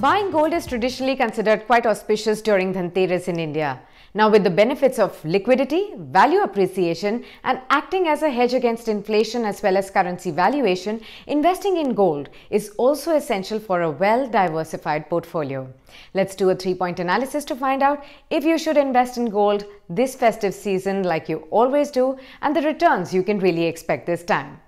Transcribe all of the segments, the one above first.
Buying gold is traditionally considered quite auspicious during Dhanteras in India. Now with the benefits of liquidity, value appreciation and acting as a hedge against inflation as well as currency valuation, investing in gold is also essential for a well-diversified portfolio. Let's do a three-point analysis to find out if you should invest in gold this festive season like you always do and the returns you can really expect this time.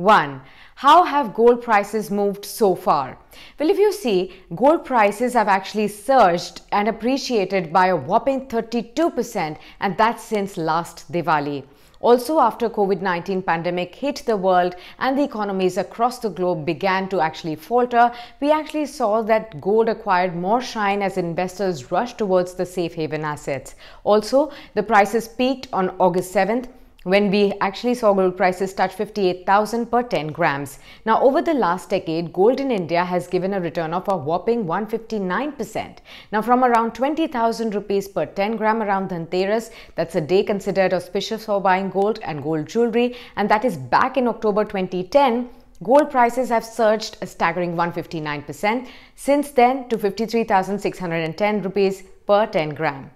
1. How have gold prices moved so far? Well, if you see, gold prices have actually surged and appreciated by a whopping 32% and that's since last Diwali. Also, after COVID-19 pandemic hit the world and the economies across the globe began to actually falter, we actually saw that gold acquired more shine as investors rushed towards the safe haven assets. Also, the prices peaked on August 7th when we actually saw gold prices touch 58,000 per 10 grams. Now, over the last decade, gold in India has given a return of a whopping 159%. Now, from around 20,000 rupees per 10 gram around Dhanteras, that's a day considered auspicious for buying gold and gold jewelry, and that is back in October 2010. Gold prices have surged a staggering 159% since then to 53,610 rupees per 10 gram.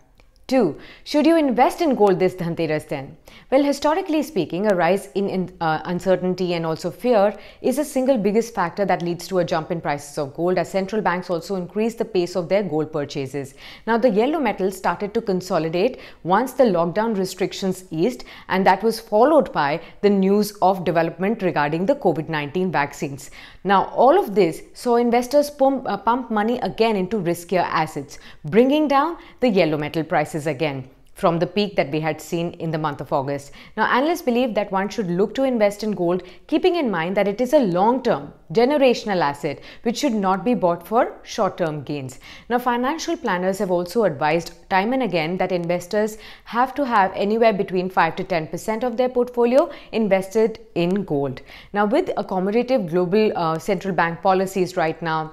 2. Should you invest in gold this Dhanteras then? Well, historically speaking, a rise in, in uh, uncertainty and also fear is the single biggest factor that leads to a jump in prices of gold as central banks also increase the pace of their gold purchases. Now, the yellow metal started to consolidate once the lockdown restrictions eased and that was followed by the news of development regarding the COVID-19 vaccines. Now, all of this saw investors pump, uh, pump money again into riskier assets, bringing down the yellow metal prices prices again from the peak that we had seen in the month of August. Now, analysts believe that one should look to invest in gold, keeping in mind that it is a long term, generational asset which should not be bought for short term gains. Now, financial planners have also advised time and again that investors have to have anywhere between 5 to 10 percent of their portfolio invested in gold. Now, with accommodative global uh, central bank policies right now,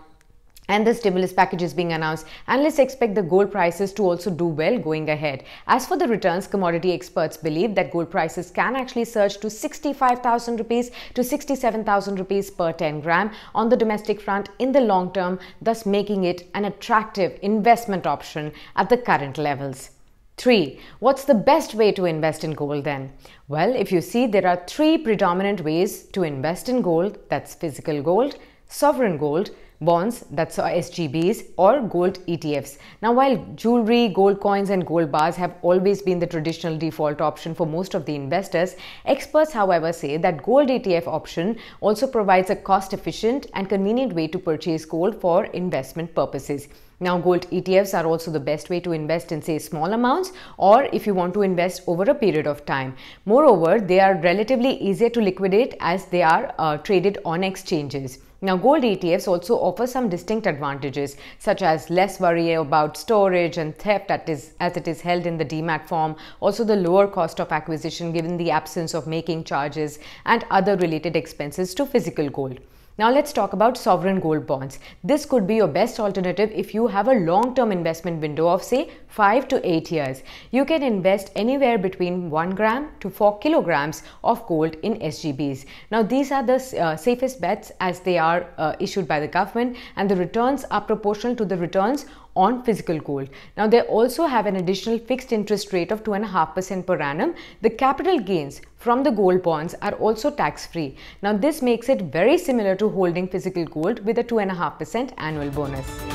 and the stimulus package is being announced. Analysts expect the gold prices to also do well going ahead. As for the returns, commodity experts believe that gold prices can actually surge to 65,000 rupees to 67,000 rupees per 10 gram on the domestic front in the long term, thus making it an attractive investment option at the current levels. 3. What's the best way to invest in gold then? Well, if you see, there are three predominant ways to invest in gold that's physical gold, sovereign gold, bonds, that's SGBs or gold ETFs. Now while jewelry, gold coins and gold bars have always been the traditional default option for most of the investors, experts however say that gold ETF option also provides a cost efficient and convenient way to purchase gold for investment purposes. Now, gold ETFs are also the best way to invest in, say, small amounts or if you want to invest over a period of time. Moreover, they are relatively easier to liquidate as they are uh, traded on exchanges. Now, gold ETFs also offer some distinct advantages, such as less worry about storage and theft is, as it is held in the DMAT form, also the lower cost of acquisition given the absence of making charges and other related expenses to physical gold. Now let's talk about sovereign gold bonds. This could be your best alternative if you have a long-term investment window of say 5 to 8 years. You can invest anywhere between 1 gram to 4 kilograms of gold in SGBs. Now these are the uh, safest bets as they are uh, issued by the government and the returns are proportional to the returns on physical gold. Now they also have an additional fixed interest rate of 2.5% per annum. The capital gains from the gold bonds are also tax free. Now this makes it very similar to holding physical gold with a 2.5% annual bonus.